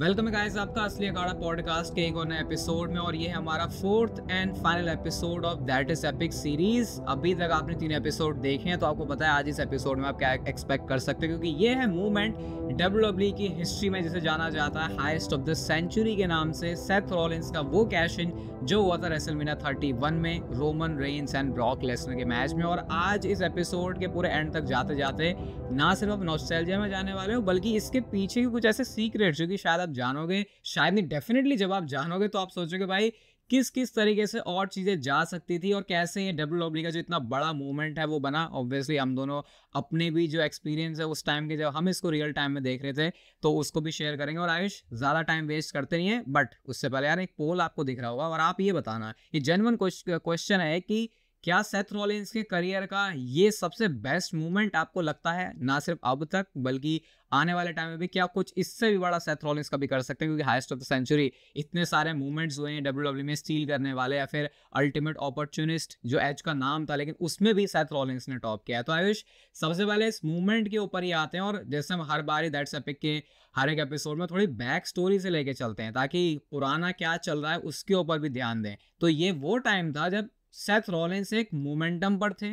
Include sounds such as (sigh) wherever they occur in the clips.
welcome guys आपका असली अखाड़ा podcast के एक और नए एपिसोड में और ये हमारा fourth and final episode of that is epic series अभी तक आपने तीन एपिसोड देखे हैं तो आपको पता है आज इस एपिसोड में आप क्या एक्सपेक्ट कर सकते हो क्योंकि ये है मूवमेंट डब्ल्यू e की हिस्ट्री में जिसे जाना जाता है हाइस्ट ऑफ द सेंचुरी के नाम से सेथ रॉलिंस का वो कैश इन जो हुआ था थर्टी वन में Roman Reigns and Brock Lesnar के मैच में और आज इस एपिसोड के पूरे एंड तक जाते जाते ना सिर्फ आप नॉस्टैल्जिया में जाने वाले हो बल्कि इसके पीछे भी कुछ ऐसे सीक्रेट जो कि शायद आप जानोगे शायद नहीं डेफिनेटली जब आप जानोगे तो आप सोचोगे भाई किस किस तरीके से और चीज़ें जा सकती थी और कैसे ये डब्ल्यू डब्ल्यू का जो इतना बड़ा मूवमेंट है वो बना ऑब्वियसली हम दोनों अपने भी जो एक्सपीरियंस है उस टाइम के जब हम इसको रियल टाइम में देख रहे थे तो उसको भी शेयर करेंगे और आयुष ज़्यादा टाइम वेस्ट करते नहीं है बट उससे पहले यार एक पोल आपको दिख रहा होगा और आप ये बताना ये जेनवन क्वेश्चन है कि क्या सेथ रॉलिंस के करियर का ये सबसे बेस्ट मूवमेंट आपको लगता है ना सिर्फ अब तक बल्कि आने वाले टाइम में भी क्या कुछ इससे भी बड़ा सेथ रॉलिंस का भी कर सकते हैं क्योंकि हाइस्ट ऑफ द सेंचुरी इतने सारे मूवमेंट्स हुए हैं डब्ल्यू डब्ल्यू e में स्टील करने वाले या फिर अल्टीमेट अपॉर्चुनिस्ट जो एच का नाम था लेकिन उसमें भी सेथ रॉलिंस ने टॉप किया तो आयुष सबसे पहले इस मूवमेंट के ऊपर ही आते हैं और जैसे हम हर बार ही दैट्स एपिक के हर एक एपिसोड में थोड़ी बैक स्टोरी से लेके चलते हैं ताकि पुराना क्या चल रहा है उसके ऊपर भी ध्यान दें तो ये वो टाइम था जब सेथ रॉलेंस एक मोमेंटम पर थे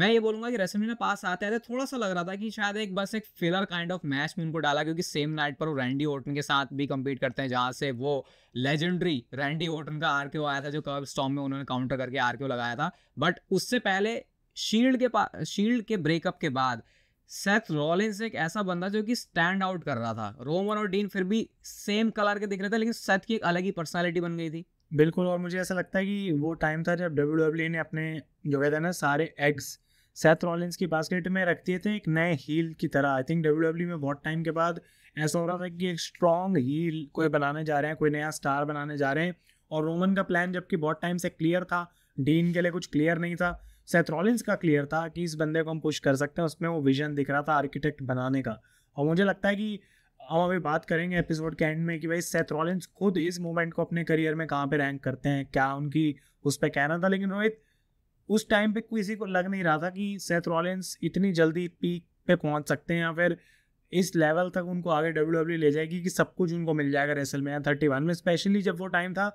मैं ये बोलूंगा कि ने पास आते आते थोड़ा सा लग रहा था कि शायद एक बस एक फिलर काइंड ऑफ मैच में उनको डाला क्योंकि सेम नाइट पर वो रैंडी ओटन के साथ भी कम्पीट करते हैं जहाँ से वो लेजेंडरी रैंडी ओटन का आर आया था जो कर्व स्टॉम में उन्होंने काउंटर करके आर लगाया था बट उससे पहले शील्ड के पास शील्ड के ब्रेकअप के बाद सेथ रॉलिंस एक ऐसा बंदा जो कि स्टैंड आउट कर रहा था रोमन और डीन फिर भी सेम कलर के दिख रहे थे लेकिन सेथ की एक अलग ही पर्सनालिटी बन गई थी बिल्कुल और मुझे ऐसा लगता है कि वो टाइम था जब डब्ल्यू डब्ल्यू e ने अपने जो कहते हैं ना सारे एग्स सेथ रॉलिंस की बास्केट में रख दिए थे एक नए हील की तरह आई थिंक डब्ल्यू डब्ल्यू में बहुत टाइम के बाद ऐसा हो रहा था कि एक स्ट्रॉन्ग हील कोई बनाने जा रहे हैं कोई नया स्टार बनाने जा रहे हैं और रोमन का प्लान जबकि बहुत टाइम से क्लियर था डीन के लिए कुछ क्लियर नहीं था सेथ रॉलिंस का क्लियर था कि इस बंदे को हम पुश कर सकते हैं उसमें वो विजन दिख रहा था आर्किटेक्ट बनाने का और मुझे लगता है कि हम अभी बात करेंगे एपिसोड के एंड में कि भाई सेथ रॉलिंस खुद इस मोमेंट को अपने करियर में कहाँ पे रैंक करते हैं क्या उनकी उस पर कहना था लेकिन रोहित उस टाइम पे किसी को लग नहीं रहा था कि सेथ रॉलिंस इतनी जल्दी पीक पे पहुंच सकते हैं या फिर इस लेवल तक उनको आगे डब्ल्यू डब्ल्यू e ले जाएगी कि सब कुछ उनको मिल जाएगा रेसल में थर्टी वन में स्पेशली जब वो टाइम था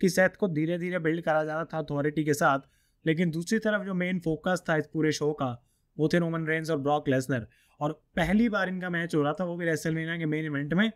कि सेथ को धीरे धीरे बिल्ड करा जा रहा था अथॉरिटी के साथ लेकिन दूसरी तरफ जो मेन फोकस था इस पूरे शो का वो थे रोमन रेंस और ब्रॉक लेसनर और पहली बार इनका मैच हो रहा था वो भी रेसल के मेन इवेंट में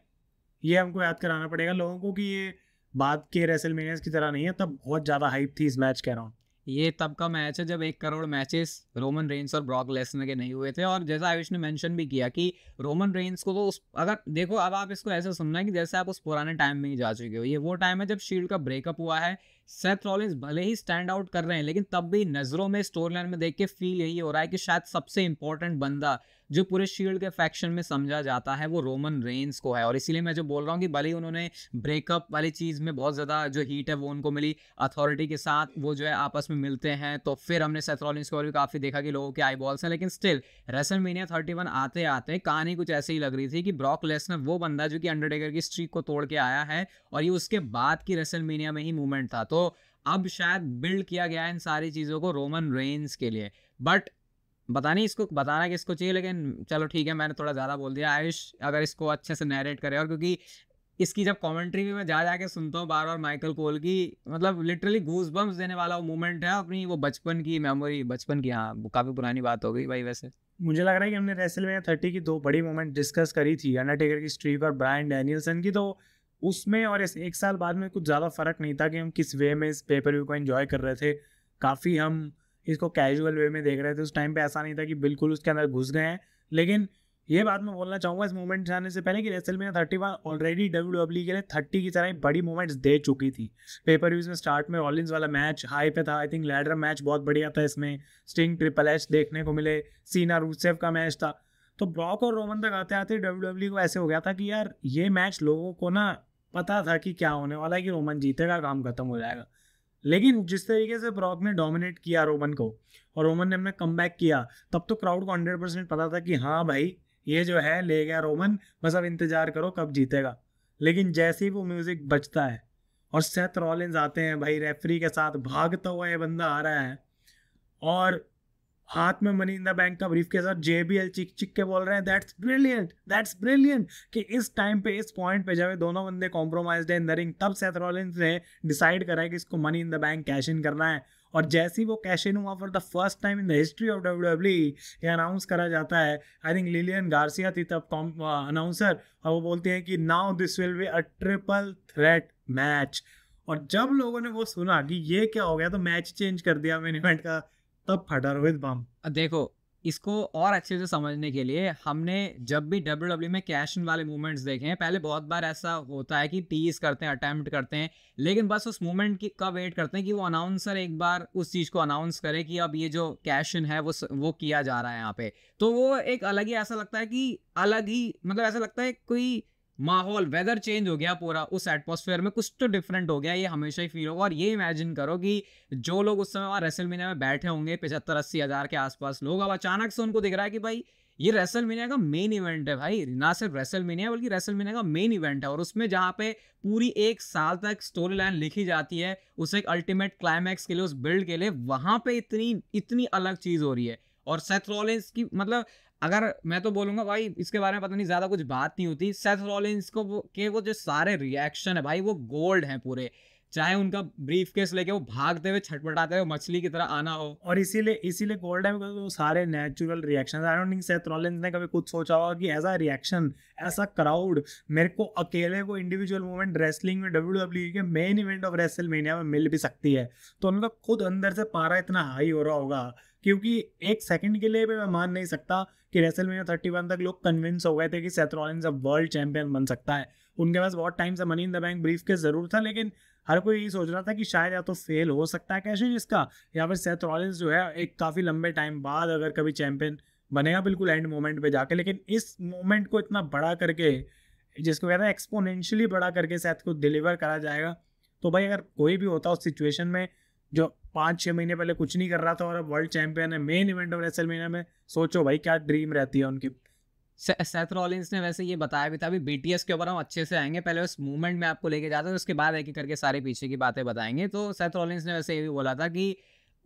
ये हमको याद कराना पड़ेगा लोगों को कि ये बात के रेसल की तरह नहीं है तब बहुत ज़्यादा हाइप थी इस मैच के अराउंड ये तब का मैच है जब एक करोड़ मैचेस रोमन रेंस और ब्रॉक लेसनर के नहीं हुए थे और जैसा आयुष ने मेंशन भी किया कि रोमन रेंस को तो उस अगर देखो अब आप इसको ऐसे सुनना है कि जैसे आप उस पुराने टाइम में ही जा चुके हो ये वो टाइम है जब शील्ड का ब्रेकअप हुआ है सेथ रॉलिंस भले ही स्टैंड आउट कर रहे हैं लेकिन तब भी नज़रों में स्टोरी लाइन में देख के फील यही हो रहा है कि शायद सबसे इंपॉर्टेंट बंदा जो पूरे शील्ड के फैक्शन में समझा जाता है वो रोमन रेंस को है और इसीलिए मैं जो बोल रहा हूँ कि भले ही उन्होंने ब्रेकअप वाली चीज़ में बहुत ज़्यादा जो हीट है वो उनको मिली अथॉरिटी के साथ वो जो है आपस में मिलते हैं तो फिर हमने सेथरॉलिंस को भी काफ़ी देखा कि लोगों के आई बॉल्स हैं लेकिन still WrestleMania thirty one आते आते कहानी कुछ ऐसे ही लग रही थी कि ब्रॉक लेसनर वो बंदा जो कि अंडरटेकर की स्ट्रीक को तोड़ के आया है और ये उसके बाद की रेसल मीनिया में ही मूवमेंट था तो अब शायद बिल्ड किया गया है इन सारी चीज़ों को रोमन रेंस के लिए बट बता नहीं इसको बताना कि इसको चाहिए लेकिन चलो ठीक है मैंने थोड़ा ज़्यादा बोल दिया आयुष अगर इसको अच्छे से नैरेट करे और क्योंकि इसकी जब कमेंट्री भी मैं जा जाके सुनता हूँ बार बार माइकल कोल की मतलब लिटरली गूज बम्स देने वाला वो मोमेंट है अपनी वो बचपन की मेमोरी बचपन की हाँ काफ़ी पुरानी बात हो गई भाई वैसे मुझे लग रहा है कि हमने रेसल में थर्टी की दो बड़ी मोमेंट डिस्कस करी थी अंडरटेकर की स्ट्रीक और ब्रायन डैनियलसन की तो उसमें और इस एक साल बाद में कुछ ज़्यादा फर्क नहीं था कि हम किस वे में इस पेपर व्यू को एंजॉय कर रहे थे काफ़ी हम इसको कैजुअल वे में देख रहे थे उस टाइम पे ऐसा नहीं था कि बिल्कुल उसके अंदर घुस गए हैं लेकिन ये बात मैं बोलना चाहूँगा इस मूवमेंट जाने से पहले कि WrestleMania thirty one already W W के लिए थर्टी की तरह बड़ी मूवमेंट्स दे चुकी थी पेपर व्यूज में स्टार्ट में ऑलिंस वाला मैच हाई पे था आई थिंक लैडर मैच बहुत बढ़िया था इसमें स्टिंग ट्रिपल एच देखने को मिले सीना रूसेफ का मैच था तो ब्रॉक और रोमन तक आते आते डब्ल्यू डब्ल्यू e को ऐसे हो गया था कि यार ये मैच लोगों को ना पता था कि क्या होने वाला है कि रोमन जीतेगा काम खत्म हो जाएगा लेकिन जिस तरीके से ब्रॉक ने डोमिनेट किया रोमन को और रोमन ने अपना कम किया तब तो क्राउड को हंड्रेड परसेंट पता था कि हाँ भाई ये जो है ले गया रोमन बस अब इंतज़ार करो कब जीतेगा लेकिन जैसे ही वो म्यूज़िक बचता है और सेथ रॉलिंस आते हैं भाई रेफरी के साथ भागता हुआ ये बंदा आ रहा है और हाथ में मनी इन द बैंक का ब्रीफ के साथ जेबीएल चिक चिक के बोल रहे हैं दैट्स ब्रिलियंट दैट्स ब्रिलियंट कि इस टाइम पे इस पॉइंट पे जब दोनों बंदे कॉम्प्रोमाइज है इन द रिंग तब सेथ रॉलिंस ने डिसाइड करा है कि इसको money in the bank cash in करना है और जैसे ही वो कैश इन हुआ for the first time in the history of W W ये अनाउंस करा जाता है आई थिंक लिलियन गार्सिया थी तब अनाउंसर uh, और वो बोलते हैं कि now this will be a triple threat match और जब लोगों ने वो सुना कि ये क्या हो गया तो मैच चेंज कर दिया मैंने इवेंट का तब फटा रोहित बम देखो इसको और अच्छे से समझने के लिए हमने जब भी डब्ल्यू डब्ल्यू e में कैश इन वाले मूवमेंट्स देखे हैं पहले बहुत बार ऐसा होता है कि टीज करते हैं अटैम्प्ट करते हैं लेकिन बस उस मूवमेंट की का वेट करते हैं कि वो अनाउंसर एक बार उस चीज़ को अनाउंस करे कि अब ये जो कैश इन है वो वो किया जा रहा है यहाँ पे तो वो एक अलग ही ऐसा लगता है कि अलग ही मतलब ऐसा लगता है कोई माहौल वेदर चेंज हो गया पूरा उस एटमोसफेयर में कुछ तो डिफरेंट हो गया ये हमेशा ही फील होगा और ये इमेजिन करो कि जो लोग उस समय वहाँ रेसल मीना में बैठे होंगे पचहत्तर अस्सी हज़ार के आसपास लोग अब अचानक से उनको दिख रहा है कि भाई ये रेसल मीनिया का मेन इवेंट है भाई ना सिर्फ रेसल मीनिया बल्कि रेसल मीनिया का मेन इवेंट है और उसमें जहाँ पे पूरी एक साल तक स्टोरी लाइन लिखी जाती है उस एक अल्टीमेट क्लाइमैक्स के लिए उस बिल्ड के लिए वहाँ पे इतनी इतनी अलग चीज़ हो रही है और सेथ रॉलिंस की मतलब अगर मैं तो बोलूँगा भाई इसके बारे में पता नहीं ज़्यादा कुछ बात नहीं होती सेथ रॉलिंस को वो के वो जो सारे रिएक्शन है भाई वो गोल्ड हैं पूरे चाहे उनका ब्रीफ केस लेके वो भागते हुए छटपटाते हुए मछली की तरह आना हो और इसीलिए इसीलिए गोल्ड है क्योंकि वो सारे natural reaction I don't think Seth Rollins ने कभी कुछ सोचा होगा कि ऐसा रिएक्शन ऐसा क्राउड मेरे को अकेले को इंडिविजुअल मोमेंट रेसलिंग में डब्ल्यू डब्ल्यू e के main event of WrestleMania मिल भी सकती है तो उनका खुद अंदर से पारा इतना हाई हो रहा होगा क्योंकि एक सेकंड के लिए भी मैं मान नहीं सकता कि रेसल में थर्टी वन तक लोग कन्विंस हो गए थे कि सेथरॉलिन्स अब वर्ल्ड चैंपियन बन सकता है उनके पास बहुत टाइम से money in the bank brief के ज़रूर था लेकिन हर कोई यही सोच रहा था कि शायद या तो फेल हो सकता है कैसे इसका या फिर सेथ जो है एक काफ़ी लंबे टाइम बाद अगर कभी चैंपियन बनेगा बिल्कुल एंड मोमेंट पे जाके लेकिन इस मोमेंट को इतना बड़ा करके जिसको कहते हैं एक्सपोनेंशियली बड़ा करके सेथ को डिलीवर करा जाएगा तो भाई अगर कोई भी होता उस सिचुएशन में जो पाँच छः महीने पहले कुछ नहीं कर रहा था और अब वर्ल्ड चैंपियन है main event of WrestleMania सोचो भाई क्या ड्रीम रहती है उनकी सेथ रॉलिंस ने वैसे ये बताया भी था अभी बीटीएस के ऊपर हम अच्छे से आएंगे पहले उस मूवमेंट में आपको लेके जाते हैं उसके बाद एक एक करके सारे पीछे की बातें बताएंगे तो सेथ रॉलिंस ने वैसे ये भी बोला था कि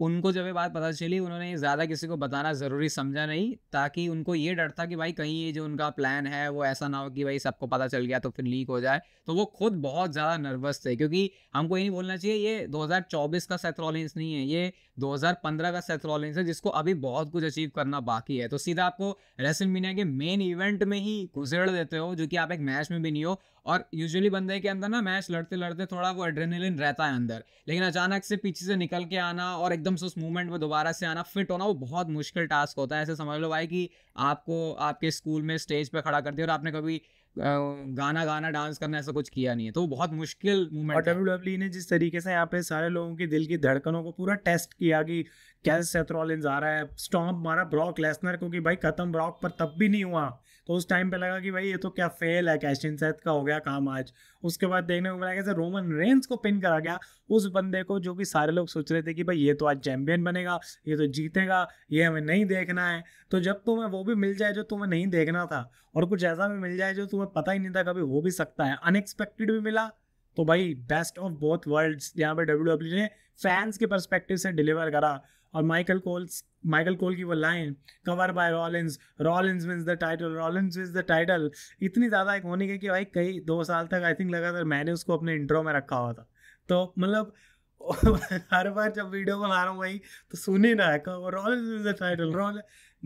उनको जब ये बात पता चली उन्होंने ज़्यादा किसी को बताना ज़रूरी समझा नहीं ताकि उनको ये डर था कि भाई कहीं ये जो उनका प्लान है वो ऐसा ना हो कि भाई सबको पता चल गया तो फिर लीक हो जाए तो वो खुद बहुत ज़्यादा नर्वस थे क्योंकि हमको ये नहीं बोलना चाहिए ये 2024 का सेथ नहीं है ये 2015 का सेथ है जिसको अभी बहुत कुछ अचीव करना बाकी है तो सीधा आपको रेसिल मीनिया के मेन इवेंट में ही घुसेड़ देते हो जो कि आप एक मैच में भी नहीं हो और यूजुअली बंदे के अंदर ना मैच लड़ते लड़ते थोड़ा वो एड्रेनलिन रहता है अंदर लेकिन अचानक से पीछे से निकल के आना और एकदम से उस मूवमेंट में दोबारा से आना फिट होना वो बहुत मुश्किल टास्क होता है ऐसे समझ लो भाई कि आपको आपके स्कूल में स्टेज पर खड़ा कर दिया और आपने कभी गाना गाना डांस करना ऐसा कुछ किया नहीं है तो वो बहुत मुश्किल मूवमेंट डब्ल्यू डब्ल्यू ने जिस तरीके से यहाँ पे सारे लोगों के दिल की धड़कनों को पूरा टेस्ट किया कि कैसे सेथरॉलिन्स आ रहा है स्टॉम्प मारा ब्रॉक लेसनर क्योंकि भाई खत्म ब्रॉक पर तब भी नहीं हुआ तो उस टाइम पे लगा कि भाई ये तो क्या फेल है कैशिन सेथ का हो गया काम आज उसके बाद देखने को मिला कैसे रोमन रेंस को पिन करा गया उस बंदे को जो कि सारे लोग सोच रहे थे कि भाई ये तो आज चैंपियन बनेगा ये तो जीतेगा ये हमें नहीं देखना है तो जब तुम्हें वो भी मिल जाए जो तुम्हें नहीं देखना था और कुछ ऐसा भी मिल जाए जो तुम्हें पता ही नहीं था कभी हो भी सकता है अनएक्सपेक्टेड भी मिला तो भाई बेस्ट ऑफ बोथ वर्ल्ड्स यहाँ पे डब्ल्यू e ने फैंस के परस्पेक्टिव से डिलीवर करा और माइकल कोल्स माइकल कोल की वो line cover by Rollins Rollins wins the title Rollins wins the title इतनी ज़्यादा होने है कि भाई कई दो साल तक आई थिंक लगातार मैंने उसको अपने इंट्रो में रखा हुआ था तो मतलब (laughs) हर बार जब वीडियो बना रहा हूँ भाई तो सुन ही ना है रॉलिंस विंस द टाइटल रॉल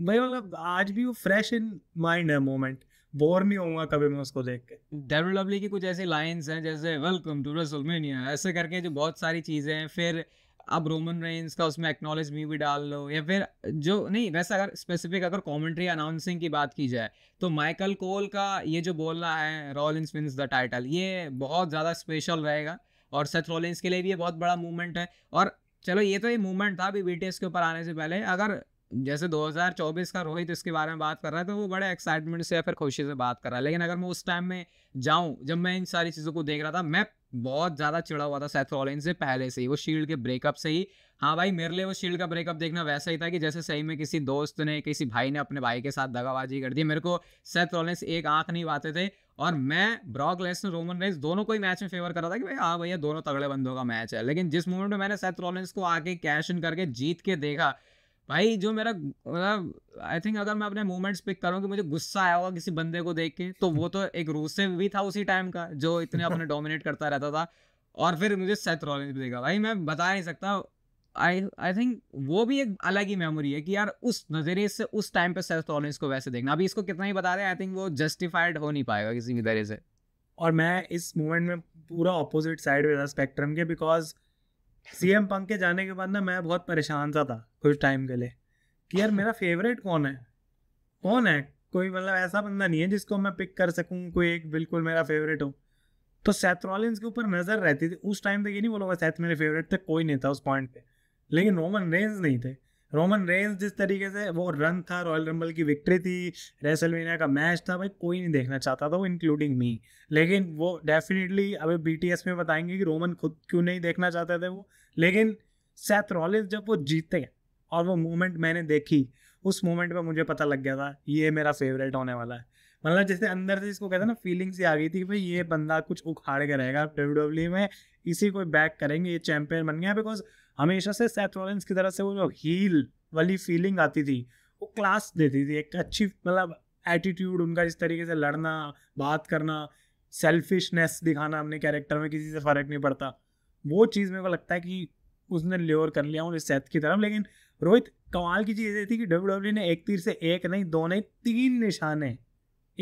भाई मतलब आज भी वो फ्रेश इन माइंड है मोमेंट बोर नहीं होऊंगा कभी मैं उसको देख के डब्ल्यू डब्ल्यू की कुछ ऐसी लाइंस हैं जैसे वेलकम टू रसलमेनिया ऐसे करके जो बहुत सारी चीज़ें हैं फिर आप रोमन रेंस का उसमें एक्नोलेज मी भी डाल लो या फिर जो नहीं वैसे अगर स्पेसिफिक अगर कॉमेंट्री अनाउंसिंग की बात की जाए तो माइकल कोल का ये जो बोलना है रॉलिंस विंस द टाइटल ये बहुत ज़्यादा स्पेशल रहेगा और सच रॉलिंस के लिए भी ये बहुत बड़ा मूवमेंट है और चलो ये तो ये मूवमेंट था अभी बी के ऊपर आने से पहले अगर जैसे 2024 का रोहित इसके बारे में बात कर रहा है तो वो बड़े एक्साइटमेंट से या फिर खुशी से बात कर रहा है लेकिन अगर मैं उस टाइम में जाऊँ जब मैं इन सारी चीज़ों को देख रहा था मैं बहुत ज़्यादा चिड़ा हुआ था सेथ रॉलिन से पहले से ही वो शील्ड के ब्रेकअप से ही हाँ भाई मेरे लिए वो शील्ड का ब्रेकअप देखना वैसा ही था कि जैसे सही में किसी दोस्त ने किसी भाई ने अपने भाई के साथ दगाबाजी कर दी मेरे को सेथ रॉलिन्स एक आंख नहीं पाते थे और मैं ब्रॉक लेसन रोमन रेंस दोनों को ही मैच में फेवर कर रहा था कि भाई हाँ भैया दोनों तगड़े बंदों का मैच है लेकिन जिस मोमेंट में मैंने सेथ रॉलिन्स को आके कैश इन करके जीत के देखा भाई जो मेरा मतलब आई थिंक अगर मैं अपने मोमेंट्स पिक करूँ कि मुझे गुस्सा आया होगा किसी बंदे को देख के तो वो तो एक रूस से भी था उसी टाइम का जो इतने (laughs) अपने डोमिनेट करता रहता था और फिर मुझे सेथ रॉलिंस भी देखा भाई मैं बता नहीं सकता आई आई थिंक वो भी एक अलग ही मेमोरी है कि यार उस नज़रिए से उस टाइम पे सेल्फ टॉलरेंस को वैसे देखना अभी इसको कितना ही बता रहे हैं आई थिंक वो जस्टिफाइड हो नहीं पाएगा किसी भी तरह से और मैं इस मोमेंट में पूरा अपोजिट साइड में था स्पेक्ट्रम के बिकॉज सीएम पंक के जाने के बाद ना मैं बहुत परेशान सा था कुछ टाइम के लिए कि यार मेरा फेवरेट कौन है कौन है कोई मतलब ऐसा बंदा नहीं है जिसको मैं पिक कर सकूँ कोई एक बिल्कुल मेरा फेवरेट हो तो सेथ रॉलिंस के ऊपर नज़र रहती थी उस टाइम तक ये नहीं बोलूँगा सेथ मेरे फेवरेट थे कोई नहीं था उस पॉइंट पे लेकिन रोमन रेंज नहीं थे रोमन रेंज जिस तरीके से वो रन था रॉयल रंबल की विक्ट्री थी रेसलवेनिया का मैच था भाई कोई नहीं देखना चाहता था वो इंक्लूडिंग मी लेकिन वो डेफिनेटली अभी बी में बताएंगे कि रोमन खुद क्यों नहीं देखना चाहते थे वो लेकिन सेथ रॉलिस जब वो जीते और वो मोमेंट मैंने देखी उस मोमेंट पर मुझे पता लग गया था ये मेरा फेवरेट होने वाला है मतलब जैसे अंदर से इसको कहते हैं ना फीलिंग सी आ गई थी कि भाई ये बंदा कुछ उखाड़ के रहेगा डब्ल्यू e में इसी को बैक करेंगे ये चैंपियन बन गया बिकॉज हमेशा से सेथ रॉलिंस की तरह से वो जो हील वाली फीलिंग आती थी वो क्लास देती थी एक अच्छी मतलब एटीट्यूड उनका जिस तरीके से लड़ना बात करना सेल्फिशनेस दिखाना अपने कैरेक्टर में किसी से फ़र्क नहीं पड़ता वो चीज़ मेरे को लगता है कि उसने ल्योर कर लिया उन्हें सेथ की तरफ लेकिन रोहित कमाल की चीज़ ये थी कि डब्ल्यू डब्ल्यू e ने एक तीर से एक नहीं दो नहीं तीन निशाने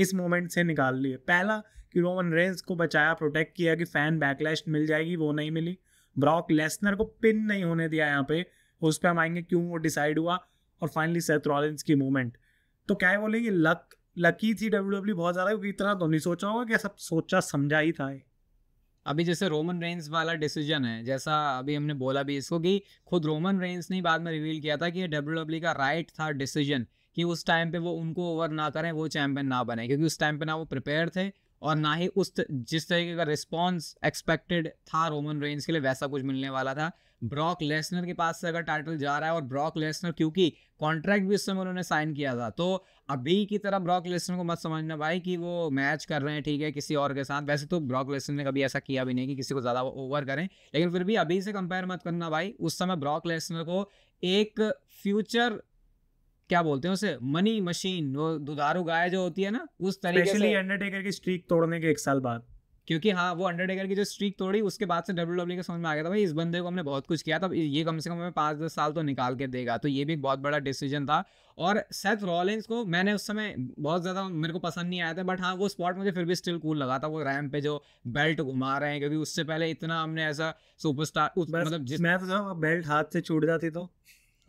इस मोमेंट से निकाल लिए पहला कि रोमन रेंस को बचाया प्रोटेक्ट किया कि फ़ैन बैकलैश मिल जाएगी वो नहीं मिली ब्रॉक लेसनर को पिन नहीं होने दिया यहाँ पे उस पर हम आएंगे क्यों वो डिसाइड हुआ और फाइनली सेथ रॉलिंस की मूवमेंट तो क्या है बोले लक लकी थी डब्ल्यू डब्ल्यू e बहुत ज़्यादा क्योंकि इतना तो नहीं सोचा होगा कि सब सोचा समझा ही था अभी जैसे रोमन रेंस वाला डिसीजन है जैसा अभी हमने बोला भी इसको कि खुद रोमन रेंस ने बाद में रिवील किया था कि ये डब्ल्यू डब्ल्यू e का राइट था डिसीजन कि उस टाइम पे वो उनको ओवर ना करें वो चैंपियन ना बने क्योंकि उस टाइम पे ना वो प्रिपेयर थे और ना ही उस जिस तरीके का रिस्पॉन्स एक्सपेक्टेड था रोमन रेंज के लिए वैसा कुछ मिलने वाला था ब्रॉक लेसनर के पास से अगर टाइटल जा रहा है और ब्रॉक लेसनर क्योंकि कॉन्ट्रैक्ट भी उस समय उन्होंने साइन किया था तो अभी की तरह ब्रॉक लेसनर को मत समझना भाई कि वो मैच कर रहे हैं ठीक है किसी और के साथ वैसे तो ब्रॉक लेसनर ने कभी ऐसा किया भी नहीं कि किसी को ज़्यादा ओवर करें लेकिन फिर भी अभी से कंपेयर मत करना भाई उस समय ब्रॉक लेसनर को एक फ्यूचर क्या बोलते हैं उसे मनी मशीन वो दुधारू गाय जो होती है ना उस तरीके से अंडरटेकर की स्ट्रीक तोड़ने के एक साल बाद क्योंकि हाँ वो अंडरटेकर की जो स्ट्रीक तोड़ी उसके बाद से डब्ल्यू डब्ल्यू e के समझ में आ गया था भाई इस बंदे को हमने बहुत कुछ किया था ये कम से कम हमें पाँच दस साल तो निकाल के देगा तो ये भी एक बहुत बड़ा डिसीजन था और सेथ रॉलिंस को मैंने उस समय बहुत ज़्यादा मेरे को पसंद नहीं आया था बट हाँ वो स्पॉट मुझे फिर भी स्टिल कूल लगा था वो रैम पे जो बेल्ट घुमा रहे हैं क्योंकि उससे पहले इतना हमने ऐसा सुपरस्टार मतलब जिस मैं तो बेल्ट हाथ से छूट जाती तो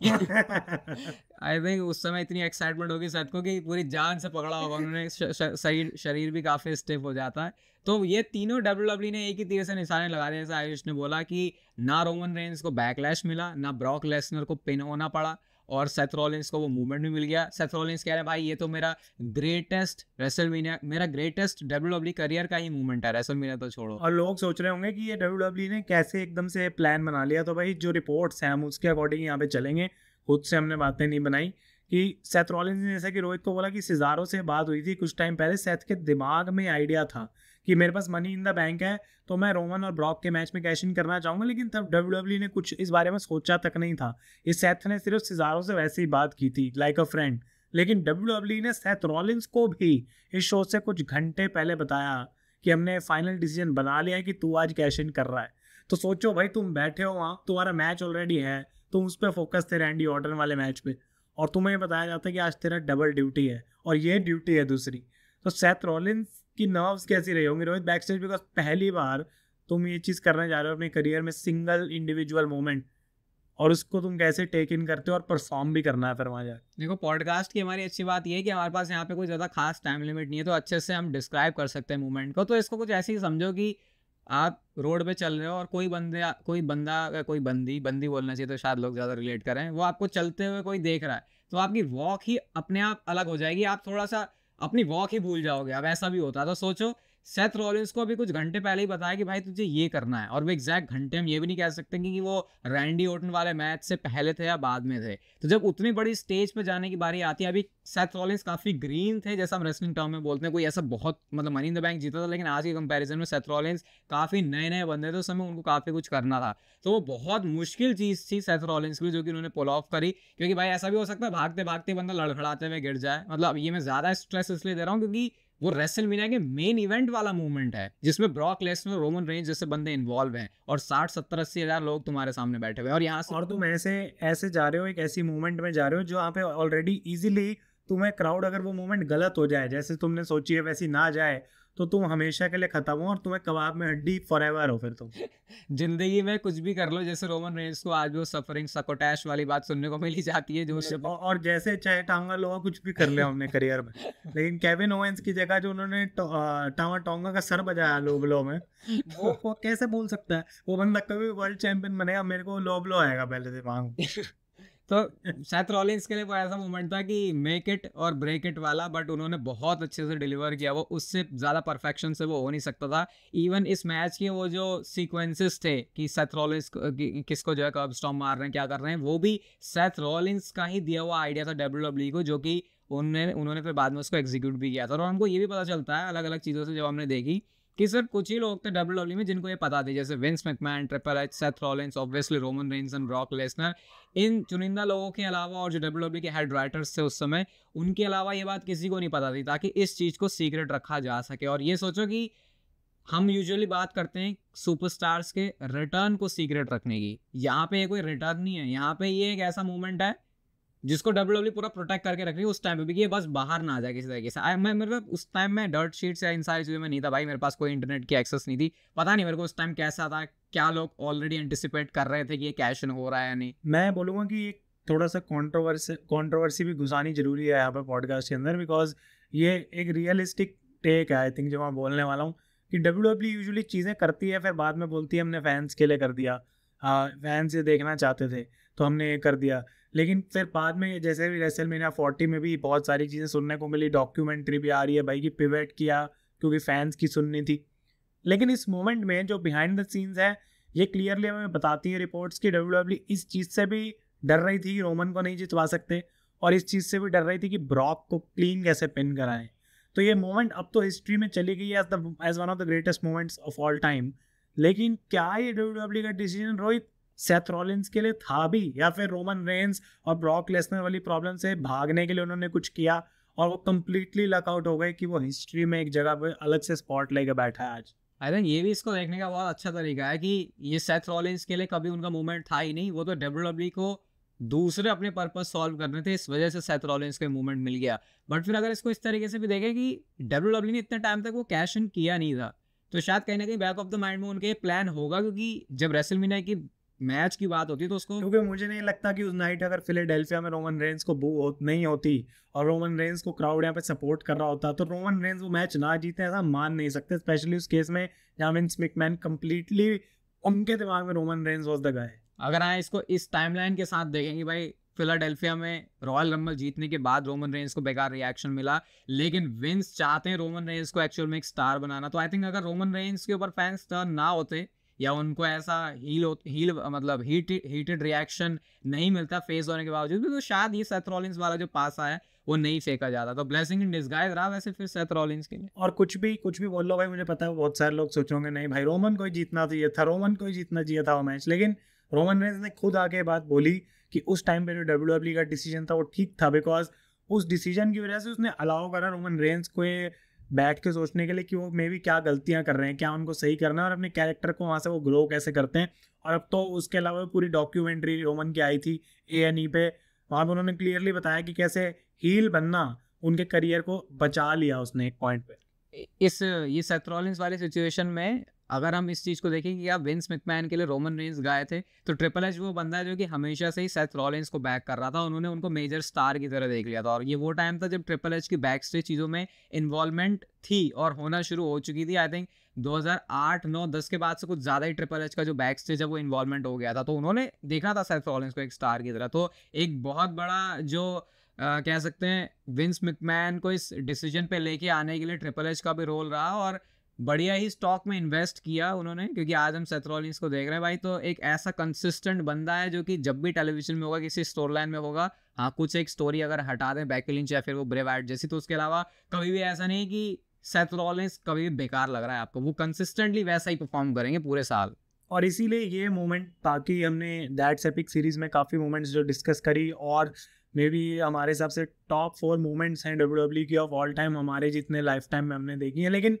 आई (laughs) थिंक उस समय इतनी एक्साइटमेंट होगी सर को कि पूरी जान से पकड़ा होगा उन्होंने शरीर शरीर भी काफ़ी स्टिफ हो जाता है तो ये तीनों डब्ल्यू डब्ल्यू e ने एक ही तीर से निशाने लगा दिए जैसे आयुष ने बोला कि ना रोमन रेंस को बैकलैश मिला ना ब्रॉक लेसनर को पिन होना पड़ा और सेथरोलिंस को वो मूवमेंट भी मिल गया सेथरोलिंस कह रहे हैं भाई ये तो मेरा ग्रेटेस्ट रेसलमीनिया मेरा ग्रेटेस्ट डब्ल्यू करियर का ही मूवमेंट है रेसलमीनिया तो छोड़ो और लोग सोच रहे होंगे कि ये डब्ल्यू डब्ल्यू e ने कैसे एकदम से प्लान बना लिया तो भाई जो रिपोर्ट्स हैं हम उसके अकॉर्डिंग यहाँ पे चलेंगे खुद से हमने बातें नहीं बनाई कि सेथरोलिंस ने जैसा कि रोहित को बोला कि सिजारों से बात हुई थी कुछ टाइम पहले सेथ के दिमाग में आइडिया था कि मेरे पास मनी इन द बैंक है तो मैं रोमन और ब्रॉक के मैच में कैश इन करना चाहूँगा लेकिन तब डब्ल्यू e ने कुछ इस बारे में सोचा तक नहीं था इस सेथ ने सिर्फ सिजारों से वैसे ही बात की थी लाइक अ फ्रेंड लेकिन डब्ल्यू e ने सेथ रॉलिंस को भी इस शो से कुछ घंटे पहले बताया कि हमने फाइनल डिसीजन बना लिया है कि तू आज कैश इन कर रहा है तो सोचो भाई तुम बैठे हो वहाँ तुम्हारा मैच ऑलरेडी है तुम उस पर फोकस थे रैंडी ऑर्डर वाले मैच पे और तुम्हें बताया जाता है कि आज तेरा डबल ड्यूटी है और ये ड्यूटी है दूसरी तो सेथ रॉलिंस कि नर्व्स कैसी रही होंगी रोहित बैक स्टेज बिकॉज पहली बार तुम ये चीज़ करने जा रहे हो अपने करियर में सिंगल इंडिविजुअल मोमेंट और उसको तुम कैसे टेक इन करते हो और परफॉर्म भी करना है फिर वहाँ जाकर देखो पॉडकास्ट की हमारी अच्छी बात यह है कि हमारे पास यहाँ पे कोई ज़्यादा खास टाइम लिमिट नहीं है तो अच्छे से हम डिस्क्राइब कर सकते हैं मूवमेंट को तो इसको कुछ ऐसे ही समझो कि आप रोड पे चल रहे हो और कोई बंदे कोई बंदा कोई बंदी बंदी बोलना चाहिए तो शायद लोग ज़्यादा रिलेट करें वो आपको चलते हुए कोई देख रहा है तो आपकी वॉक ही अपने आप अलग हो जाएगी आप थोड़ा सा अपनी वॉक ही भूल जाओगे अब ऐसा भी होता है तो सोचो सेथ रॉलिंस को अभी कुछ घंटे पहले ही बताया कि भाई तुझे ये करना है और वो एग्जैक्ट घंटे हम ये भी नहीं कह सकते कि वो रैंडी ओटन वाले मैच से पहले थे या बाद में थे तो जब उतनी बड़ी स्टेज पर जाने की बारी आती है अभी सेथ रॉलिंस काफ़ी ग्रीन थे जैसा हम रेसलिंग टर्म में बोलते हैं कोई ऐसा बहुत मतलब मनी इन द बैंक जीता था लेकिन आज के कंपेरिजन में सेथ रॉलिंस काफ़ी नए नए बंदे थे उस समय उनको काफ़ी कुछ करना था तो वो बहुत मुश्किल चीज़ थी सेथ रॉलिंस की जो कि उन्होंने पुल ऑफ करी क्योंकि भाई ऐसा भी हो सकता है भागते भागते बंदा लड़खड़ाते हुए गिर जाए मतलब ये मैं ज़्यादा स्ट्रेस इसलिए दे रहा हूँ क्योंकि वो रेसल मीना के मेन इवेंट वाला मूवमेंट है जिसमें ब्रॉक लेसनर रोमन रेंज जैसे बंदे इन्वॉल्व हैं और साठ सत्तर अस्सी हजार लोग तुम्हारे सामने बैठे हुए और यहाँ से और तुम ऐसे ऐसे जा रहे हो एक ऐसी मूवमेंट में जा रहे हो जो यहाँ पे ऑलरेडी इजिली तुम्हें क्राउड अगर वो मूवमेंट गलत हो जाए जैसे तुमने सोची है वैसी ना जाए तो तुम हमेशा के लिए खत्म हो और तुम्हें कबाब में हड्डी फॉर एवर हो फिर तुम (laughs) जिंदगी में कुछ भी कर लो जैसे रोमन रेंज को आज वो सफरिंग सकोटैश वाली बात सुनने को मिली जाती है जो उससे और जैसे चाहे टांगा लोहा कुछ भी कर लिया हमने करियर में लेकिन केविन ओवेंस की जगह जो उन्होंने टांगा टोंगा का सर बजाया ब्लो में वो, वो कैसे बोल सकता है वो बंदा कभी वर्ल्ड चैंपियन बनेगा मेरे को ब्लो आएगा पहले दिमाग (laughs) तो शायद रॉलिंस के लिए वो ऐसा मोमेंट था कि मेक इट और ब्रेक इट वाला बट उन्होंने बहुत अच्छे से डिलीवर किया वो उससे ज़्यादा परफेक्शन से वो हो नहीं सकता था इवन इस मैच के वो जो सीक्वेंसेस थे कि सेथ रॉलिंस किसको जो है कब स्टॉम मार रहे हैं क्या कर रहे हैं वो भी सेथ रॉलिंस का ही दिया हुआ आइडिया था डब्ल्यू डब्ल्यू e को जो कि उन्होंने उन्होंने फिर बाद में उसको एग्जीक्यूट भी किया था और हमको ये भी पता चलता है अलग अलग चीज़ों से जब हमने देखी कि सर कुछ ही लोग थे डब्ल्यू डब्ल्यू में जिनको ये पता थे जैसे Vince McMahon triple H Seth Rollins obviously Roman Reigns and Brock Lesnar इन चुनिंदा लोगों के अलावा और जो डब्ल्यू डब्ल्यू के हेड राइटर्स थे उस समय उनके अलावा ये बात किसी को नहीं पता थी ताकि इस चीज़ को सीक्रेट रखा जा सके और ये सोचो कि हम यूजुअली बात करते हैं सुपरस्टार्स के रिटर्न को सीक्रेट रखने की यहाँ पे ये कोई रिटर्न नहीं है यहाँ पे ये एक ऐसा मोमेंट है जिसको डब्ल्यू डब्ल्यू e पूरा प्रोटेक्ट करके रख रही है उस टाइम पे भी ये बस बाहर ना आ जाए किसी तरीके से आई मैं मतलब उस टाइम में डर्ट शीट्स या इन सारी चीज़ों में नहीं था भाई मेरे पास कोई इंटरनेट की एक्सेस नहीं थी पता नहीं मेरे को उस टाइम कैसा था क्या लोग ऑलरेडी एंटिसिपेट कर रहे थे कि ये कैश हो रहा है या नहीं मैं बोलूँगा कि एक थोड़ा सा कॉन्ट्रोवर्सी कॉन्ट्रोवर्सी भी घुसानी जरूरी है यहाँ पर पॉडकास्ट के अंदर बिकॉज ये एक रियलिस्टिक टेक है आई थिंक जो मैं बोलने वाला हूँ कि डब्ल्यू डब्ल्यू यूजली चीज़ें करती है फिर बाद में बोलती है हमने फैंस के लिए कर दिया फैंस हाँ, ये देखना चाहते थे तो हमने ये कर दिया लेकिन फिर बाद में जैसे भी रेसल मीना फोर्टी में भी बहुत सारी चीज़ें सुनने को मिली डॉक्यूमेंट्री भी आ रही है भाई कि पिवेट किया क्योंकि फैंस की सुननी थी लेकिन इस मोमेंट में जो बिहाइंड द सीन्स है ये क्लियरली हमें बताती है रिपोर्ट्स कि डब्ल्यू e इस चीज़ से भी डर रही थी कि रोमन को नहीं जितवा सकते और इस चीज़ से भी डर रही थी कि ब्रॉक को क्लीन कैसे पिन कराएं तो ये मोमेंट अब तो हिस्ट्री में चली गई as the as one of the greatest moments of all time लेकिन क्या ये डब्ल्यू e का डिसीजन रोहित सेथ रॉलिंस के लिए था भी या फिर रोमन रेंस और ब्रॉक लेसनर वाली प्रॉब्लम से भागने के लिए उन्होंने कुछ किया और वो कम्प्लीटली लकआउट हो गए कि वो हिस्ट्री में एक जगह पर अलग से स्पॉट लेके बैठा है आज आई थिंक ये भी इसको देखने का बहुत अच्छा तरीका है कि ये सेथ रॉलिंस के लिए कभी उनका मूवमेंट था ही नहीं वो तो डब्ल्यू को दूसरे अपने पर्पज सॉल्व करने थे इस वजह से सेथ रॉलिंस को मूवमेंट मिल गया बट फिर अगर इसको इस तरीके से भी देखें कि डब्ल्यू ने इतने टाइम तक वो कैश इन किया नहीं था तो शायद कहीं ना कहीं बैक ऑफ द माइंड में उनके प्लान होगा क्योंकि जब रेसलमीना की मैच की बात होती है तो उसको क्योंकि मुझे नहीं लगता कि उस नाइट अगर फिलेडेल्फिया में रोमन रेंज को बो हो, नहीं होती और रोमन रेंज को क्राउड यहाँ पे सपोर्ट कर रहा होता तो रोमन रेंज वो मैच ना जीते ऐसा मान नहीं सकते स्पेशली उस केस में जहाँ विंस मिकमैन कम्प्लीटली उनके दिमाग में रोमन रेंज वॉज द गए अगर आए इसको इस टाइमलाइन के साथ देखेंगे भाई फिलाडेल्फिया में रॉयल रंबल जीतने के बाद रोमन रेंज को बेकार रिएक्शन मिला लेकिन विंस चाहते हैं रोमन रेंज को एक्चुअल में एक स्टार बनाना तो आई थिंक अगर रोमन रेंज के ऊपर फैंस टर्न ना होते या उनको ऐसा हील हील मतलब हीट हीटेड रिएक्शन नहीं मिलता फेस होने के बावजूद भी तो शायद ये सेथ रॉलिंस वाला जो पास आया वो नहीं फेंका जाता तो ब्लेसिंग इन डिस्गाइज रहा वैसे फिर सेथ रॉलिंस के लिए और कुछ भी कुछ भी बोल लो भाई मुझे पता है बहुत सारे लोग सोचोगे नहीं भाई रोमन को ही जीतना चाहिए था रोमन को ही जीतना चाहिए था वो मैच लेकिन रोमन रेंस ने खुद आके बात बोली कि उस टाइम पर जो डब्ल्यू डब्ल्यू e का डिसीजन था वो ठीक था बिकॉज उस डिसीजन की वजह से उसने अलाउ करा रोमन रेंस को बैठ के सोचने के लिए कि वो मे भी क्या गलतियाँ कर रहे हैं क्या उनको सही करना है और अपने कैरेक्टर को वहाँ से वो ग्रो कैसे करते हैं और अब तो उसके अलावा पूरी डॉक्यूमेंट्री रोमन की आई थी ए एन ई पे वहाँ पर उन्होंने क्लियरली बताया कि कैसे हील बनना उनके करियर को बचा लिया उसने एक पॉइंट पे इस ये सेथ्रोलिंस वाली सिचुएशन में अगर हम इस चीज़ को देखें कि आप विंस मिकमैन के लिए रोमन रेंस गए थे तो ट्रिपल एच वो बंदा है जो कि हमेशा से ही सेथ रॉलेंस को बैक कर रहा था उन्होंने उनको मेजर स्टार की तरह देख लिया था और ये वो टाइम था जब ट्रिपल एच की बैक स्टेज चीज़ों में इन्वॉल्वमेंट थी और होना शुरू हो चुकी थी आई थिंक 2008 9 10 के बाद से कुछ ज़्यादा ही ट्रिपल एच का जो बैक स्टेज है वो इन्वॉल्वमेंट हो गया था तो उन्होंने देखा था सेल्फ रॉलिंस को एक स्टार की तरह तो एक बहुत बड़ा जो Uh, कह सकते हैं विंस मिकमैन को इस डिसीजन पे लेके आने के लिए ट्रिपल एच का भी रोल रहा और बढ़िया ही स्टॉक में इन्वेस्ट किया उन्होंने क्योंकि आज हम सेथरोलिंस को देख रहे हैं भाई तो एक ऐसा कंसिस्टेंट बंदा है जो कि जब भी टेलीविजन में होगा किसी स्टोर लाइन में होगा हाँ कुछ एक स्टोरी अगर हटा दें बैकलिंच या फिर वो ब्रेवाइट जैसी तो उसके अलावा कभी भी ऐसा नहीं कि सेथरोलिंस कभी भी बेकार लग रहा है आपको वो कंसिस्टेंटली वैसा ही परफॉर्म करेंगे पूरे साल और इसीलिए ये मोमेंट ताकि हमने दैट्स एपिक सीरीज में काफ़ी मोमेंट्स जो डिस्कस करी और मे बी हमारे हिसाब से टॉप फोर मोमेंट्स हैं डब्ल्यू डब्ल्यू e की ऑफ ऑल टाइम हमारे जितने लाइफ टाइम में हमने देखी है लेकिन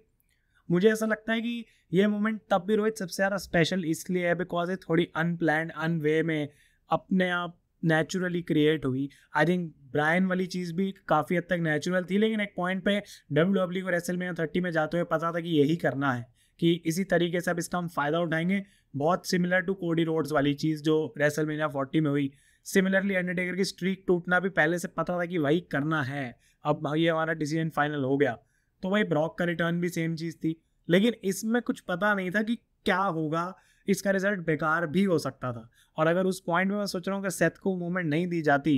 मुझे ऐसा लगता है कि ये मोमेंट तब भी रोहित सबसे ज़्यादा स्पेशल इसलिए है बिकॉज ये थोड़ी अनप्लान अन वे में अपने आप नेचुरली क्रिएट हुई आई थिंक ब्रायन वाली चीज़ भी काफ़ी हद तक नेचुरल थी लेकिन एक पॉइंट पे डब्ल्यू डब्ल्यू और एस एल थर्टी में जाते हुए पता था कि यही करना है कि इसी तरीके से अब इसका हम फ़ायदा उठाएंगे बहुत सिमिलर टू कोडी रोड्स वाली चीज़ जो रेसल मीना फोर्टी में हुई सिमिलरली अंडरटेकर की स्ट्रीक टूटना भी पहले से पता था कि वही करना है अब ये हमारा डिसीजन फाइनल हो गया तो भाई ब्रॉक का रिटर्न भी सेम चीज़ थी लेकिन इसमें कुछ पता नहीं था कि क्या होगा इसका रिजल्ट बेकार भी हो सकता था और अगर उस पॉइंट में मैं सोच रहा हूँ कि सेथ को मूवमेंट नहीं दी जाती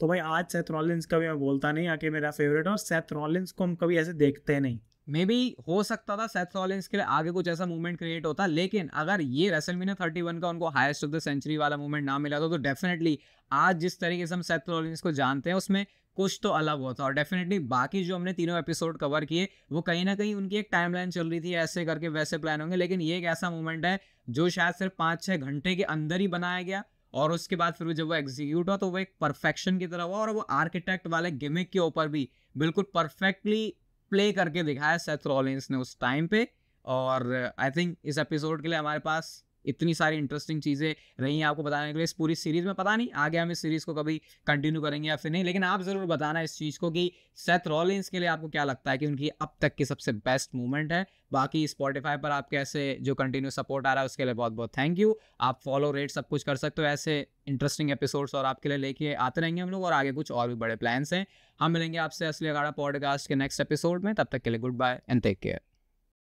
तो भाई आज सेथ रॉलिन्स का भी मैं बोलता नहीं आके मेरा फेवरेट है और सेथ रॉलिन्स को हम कभी ऐसे देखते नहीं मे बी हो सकता था सेथ रॉलिन्स के लिए आगे कुछ ऐसा मूवमेंट क्रिएट होता लेकिन अगर ये मीना थर्टी वन का उनको हाईएस्ट ऑफ द सेंचुरी वाला मूवमेंट ना मिला तो डेफिनेटली तो आज जिस तरीके से हम सेथ रॉलिन्स को जानते हैं उसमें कुछ तो अलग हुआ था और डेफिनेटली बाकी जो हमने तीनों एपिसोड कवर किए वो कहीं ना कहीं उनकी एक टाइमलाइन चल रही थी ऐसे करके वैसे प्लान होंगे लेकिन ये एक ऐसा मोमेंट है जो शायद सिर्फ पाँच छः घंटे के अंदर ही बनाया गया और उसके बाद फिर जब वो एग्जीक्यूट हुआ तो वो एक परफेक्शन की तरह हुआ और वो आर्किटेक्ट वाले गिमिक के ऊपर भी बिल्कुल परफेक्टली प्ले करके दिखाया सेथ रॉलिंस ने उस टाइम पे और आई थिंक इस एपिसोड के लिए हमारे पास इतनी सारी इंटरेस्टिंग चीज़ें रही हैं आपको बताने के लिए इस पूरी सीरीज़ में पता नहीं आगे हम इस सीरीज़ को कभी कंटिन्यू करेंगे या फिर नहीं लेकिन आप ज़रूर बताना इस चीज़ को कि सेथ रॉलिंस के लिए आपको क्या लगता है कि उनकी अब तक की सबसे बेस्ट मूवमेंट है बाकी स्पॉटिफाई पर आपके ऐसे जो कंटिन्यू सपोर्ट आ रहा है उसके लिए बहुत बहुत थैंक यू आप फॉलो रेट सब कुछ कर सकते हो ऐसे इंटरेस्टिंग एपिसोड्स और आपके लिए लेके आते रहेंगे हम लोग और आगे कुछ और भी बड़े प्लान्स हैं हम मिलेंगे आपसे असली अगाड़ा पॉडकास्ट के नेक्स्ट एपिसोड में तब तक के लिए goodbye and take care